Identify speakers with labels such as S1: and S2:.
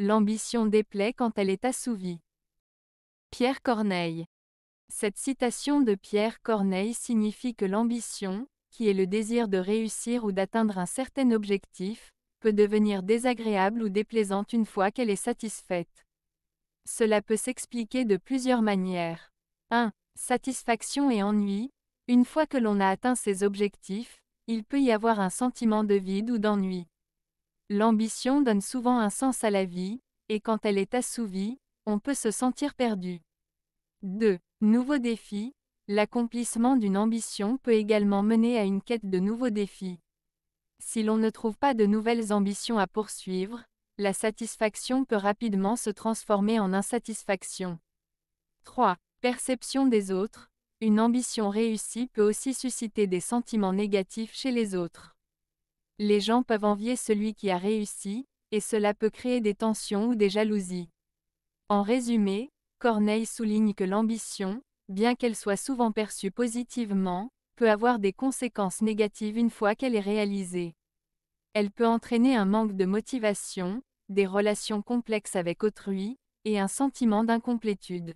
S1: L'ambition déplaît quand elle est assouvie. Pierre Corneille. Cette citation de Pierre Corneille signifie que l'ambition, qui est le désir de réussir ou d'atteindre un certain objectif, peut devenir désagréable ou déplaisante une fois qu'elle est satisfaite. Cela peut s'expliquer de plusieurs manières. 1. Satisfaction et ennui. Une fois que l'on a atteint ses objectifs, il peut y avoir un sentiment de vide ou d'ennui. L'ambition donne souvent un sens à la vie, et quand elle est assouvie, on peut se sentir perdu. 2. Nouveaux défis. L'accomplissement d'une ambition peut également mener à une quête de nouveaux défis. Si l'on ne trouve pas de nouvelles ambitions à poursuivre, la satisfaction peut rapidement se transformer en insatisfaction. 3. Perception des autres. Une ambition réussie peut aussi susciter des sentiments négatifs chez les autres. Les gens peuvent envier celui qui a réussi, et cela peut créer des tensions ou des jalousies. En résumé, Corneille souligne que l'ambition, bien qu'elle soit souvent perçue positivement, peut avoir des conséquences négatives une fois qu'elle est réalisée. Elle peut entraîner un manque de motivation, des relations complexes avec autrui, et un sentiment d'incomplétude.